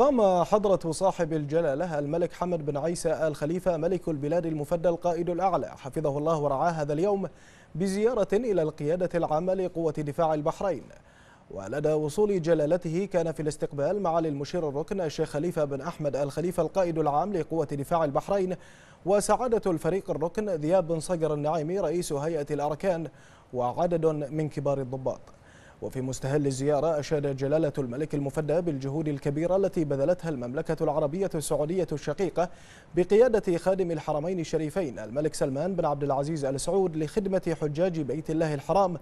قام حضرة صاحب الجلالة الملك حمد بن عيسى آل خليفة ملك البلاد المفدى القائد الأعلى حفظه الله ورعاه هذا اليوم بزيارة إلى القيادة العامة لقوة دفاع البحرين ولدى وصول جلالته كان في الاستقبال معالي المشير الركن الشيخ خليفة بن أحمد آل خليفة القائد العام لقوة دفاع البحرين وسعادة الفريق الركن ذياب بن صقر النعيمي رئيس هيئة الأركان وعدد من كبار الضباط وفي مستهل الزيارة أشاد جلالة الملك المفدى بالجهود الكبيرة التي بذلتها المملكة العربية السعودية الشقيقة بقيادة خادم الحرمين الشريفين الملك سلمان بن عبد العزيز آل سعود لخدمة حجاج بيت الله الحرام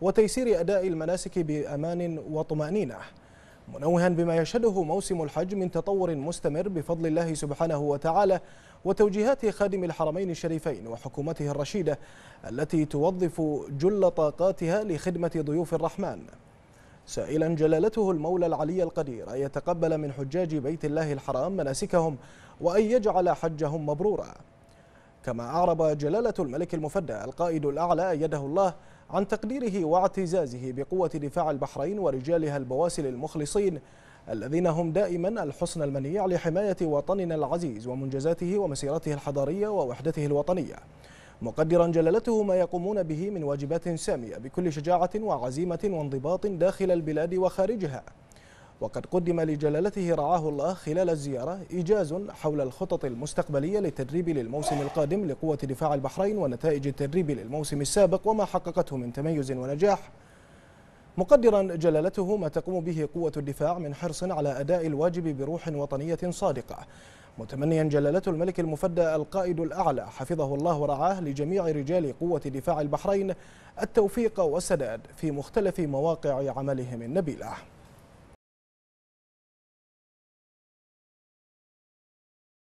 وتيسير أداء المناسك بأمان وطمأنينة منوها بما يشهده موسم الحج من تطور مستمر بفضل الله سبحانه وتعالى وتوجيهات خادم الحرمين الشريفين وحكومته الرشيدة التي توظف جل طاقاتها لخدمة ضيوف الرحمن سائلا جلالته المولى العلي القدير أن يتقبل من حجاج بيت الله الحرام مناسكهم وأن يجعل حجهم مبرورا كما أعرب جلالة الملك المفدى القائد الأعلى يده الله عن تقديره واعتزازه بقوة دفاع البحرين ورجالها البواسل المخلصين الذين هم دائما الحصن المنيع لحماية وطننا العزيز ومنجزاته ومسيرته الحضارية ووحدته الوطنية مقدرا جلالته ما يقومون به من واجبات سامية بكل شجاعة وعزيمة وانضباط داخل البلاد وخارجها وقد قدم لجلالته رعاه الله خلال الزيارة إيجاز حول الخطط المستقبلية للتدريب للموسم القادم لقوة دفاع البحرين ونتائج التدريب للموسم السابق وما حققته من تميز ونجاح مقدرا جلالته ما تقوم به قوة الدفاع من حرص على أداء الواجب بروح وطنية صادقة متمنيا جلالة الملك المفدى القائد الأعلى حفظه الله ورعاه لجميع رجال قوة دفاع البحرين التوفيق والسداد في مختلف مواقع عملهم النبيله